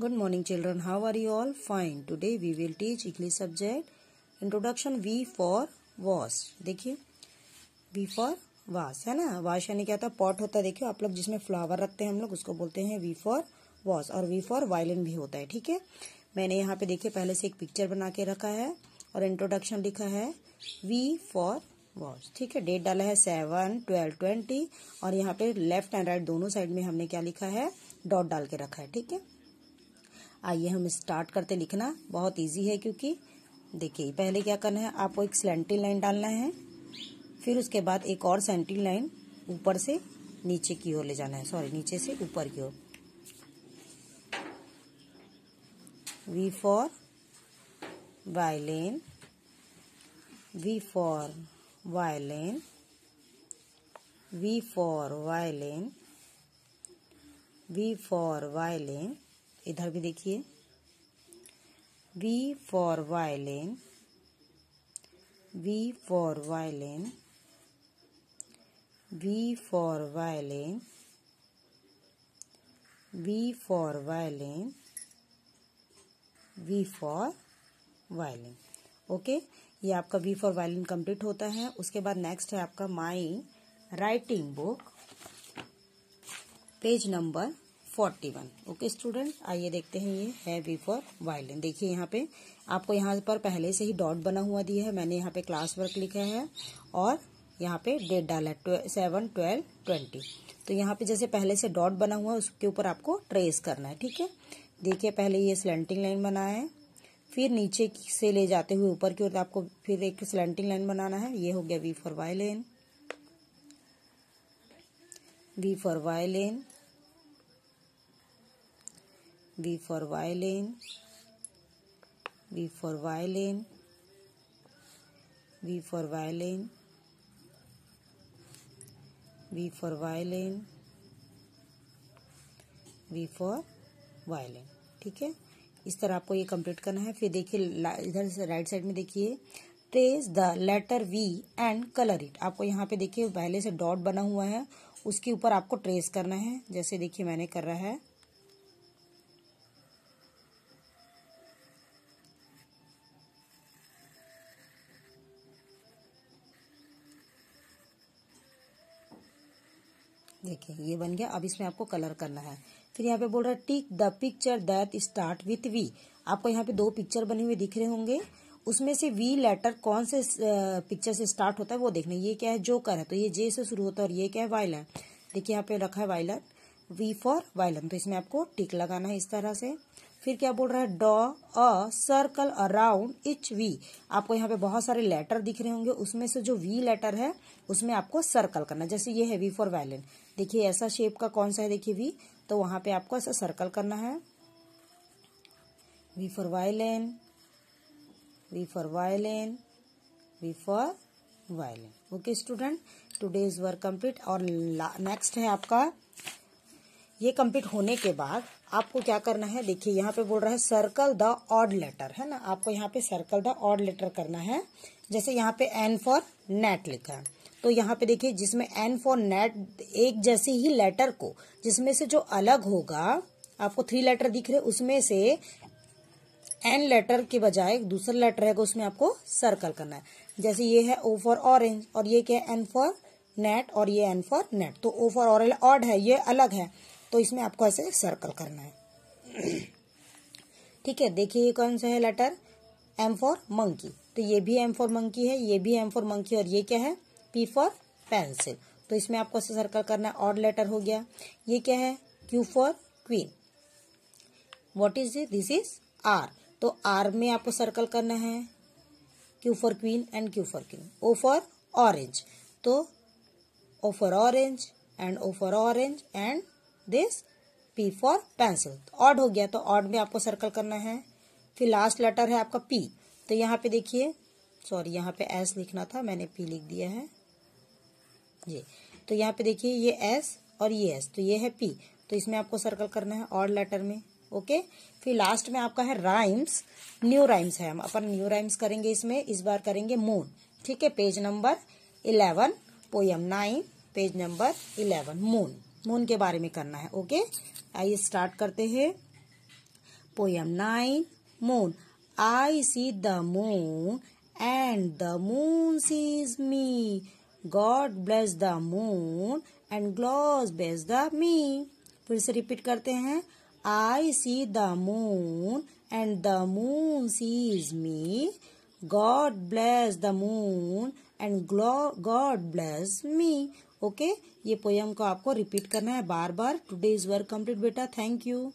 good morning children how are you all fine Today we will teach English subject introduction V for wash देखिए V for wash है ना wash यानी क्या होता है pot होता है देखिए आप लोग जिसमें फ्लावर रखते हैं हम लोग उसको बोलते हैं वी फॉर वॉश और वी फॉर वायलिन भी होता है ठीक है मैंने यहाँ पे देखिए पहले से एक पिक्चर बना के रखा है और इंट्रोडक्शन लिखा है वी फॉर वॉश ठीक है डेट डाला है सेवन ट्वेल्व ट्वेंटी और यहाँ पे लेफ्ट एंड राइट दोनों साइड में हमने क्या लिखा है डॉट डाल के रखा है ठीक है आइए हम स्टार्ट करते लिखना बहुत इजी है क्योंकि देखिए पहले क्या करना है आपको एक स्लेंटिंग लाइन डालना है फिर उसके बाद एक और सेंटिंग लाइन ऊपर से नीचे की ओर ले जाना है सॉरी नीचे से ऊपर की ओर V for violin V for violin V for violin V for violin इधर भी देखिए V for violin V for violin V for violin V for violin V for violin okay ये आपका वी फॉर वायलिन कंप्लीट होता है उसके बाद next है आपका my writing book page number forty one okay student आइए देखते हैं ये है वी फॉर वायलिन देखिए यहाँ पे आपको यहाँ पर पहले से ही डॉट बना हुआ दिया है मैंने यहाँ पे क्लास वर्क लिखा है और यहाँ पे डेट डाला है सेवन ट्वेल्व ट्वेंटी तो यहाँ पे जैसे पहले से डॉट बना हुआ है उसके ऊपर आपको ट्रेस करना है ठीक है देखिए पहले ये स्लेंटिंग लाइन बनाया है फिर नीचे से ले जाते हुए ऊपर की ओर आपको फिर एक स्लेंटिंग लाइन बनाना है ये हो गया V for violin V for violin V for violin, V for violin, V for violin, V for violin, V for violin ठीक है इस तरह आपको ये कंप्लीट करना है फिर देखिए इधर से राइट साइड में देखिए trace the letter V and colour it आपको यहाँ पे देखिए पहले से डॉट बना हुआ है उसके ऊपर आपको ट्रेस करना है जैसे देखिए मैंने कर रहा है देखिए ये बन गया अब इसमें आपको कलर करना है फिर यहाँ पे बोल रहा है tick the picture that start with V आपको यहाँ पे दो पिक्चर बने हुए दिख रहे होंगे उसमें से वी लेटर कौन से पिक्चर से स्टार्ट होता है वो देखना ये क्या है जोकर है तो ये जे से शुरू होता है और ये क्या है वायलन देखिए यहाँ पे रखा है वायलन वी फॉर वायलन तो इसमें आपको टिक लगाना है इस तरह से फिर क्या बोल रहा है draw a circle around each V आपको यहाँ पे बहुत सारे लेटर दिख रहे होंगे उसमें से जो वी लेटर है उसमें आपको सर्कल करना जैसे ये है वी फॉर वायलिन देखिए ऐसा शेप का कौन सा है देखिए वी तो वहां पे आपको ऐसा सर्कल करना है V for violin V for violin V for violin okay student today's work complete और नेक्स्ट है आपका ये कंप्लीट होने के बाद आपको क्या करना है देखिए यहाँ पे बोल रहा है सर्कल द ऑड लेटर है ना आपको यहाँ पे सर्कल द ऑड लेटर करना है जैसे यहाँ पे एन फॉर नेट लिखा है तो यहाँ पे देखिए जिसमें एन फॉर नेट एक जैसे ही लेटर को जिसमें से जो अलग होगा आपको थ्री लेटर दिख रहे उसमें से एन लेटर के बजाय दूसरा लेटर है उसमें आपको सर्कल करना है जैसे ये है ओ फॉर ऑरेंज और ये क्या है एन फॉर नेट और ये एन फॉर नेट तो ओ फॉर ऑरेंज ऑड है ये अलग है तो इसमें आपको ऐसे सर्कल करना है ठीक है देखिए ये कौन सा है लेटर एम फॉर मंकी तो ये भी एम फॉर मंकी है ये भी एम फॉर मंकी और ये क्या है पी फॉर पेंसिल तो इसमें आपको ऐसे सर्कल करना है और लेटर हो गया ये क्या है Q for queen what is this is R तो आर में आपको सर्कल करना है Q for queen and Q for queen O for orange तो O for orange and O for orange and this P for pencil odd हो गया तो odd में आपको सर्कल करना है फिर लास्ट लेटर है आपका पी तो यहाँ पे देखिए सॉरी यहाँ पे एस लिखना था मैंने पी लिख दिया है ये तो यहाँ पे देखिए ये एस और ये एस तो ये है पी तो इसमें आपको सर्कल करना है ऑड लेटर में ओके फिर लास्ट में आपका है राइम्स न्यू राइम्स है हम अपन न्यू राइम्स करेंगे इसमें इस बार करेंगे मून ठीक है page number eleven poem nine page number eleven moon moon के बारे में करना है ओके आइए स्टार्ट करते हैं poem nine moon I see the moon and the moon sees me God bless the moon and gloss bless the me फिर से रिपीट करते हैं I see the moon and the moon sees me God bless the moon and God bless me okay ये poem को आपको repeat करना है बार बार टुडे इज वर्क कंप्लीट बेटा थैंक यू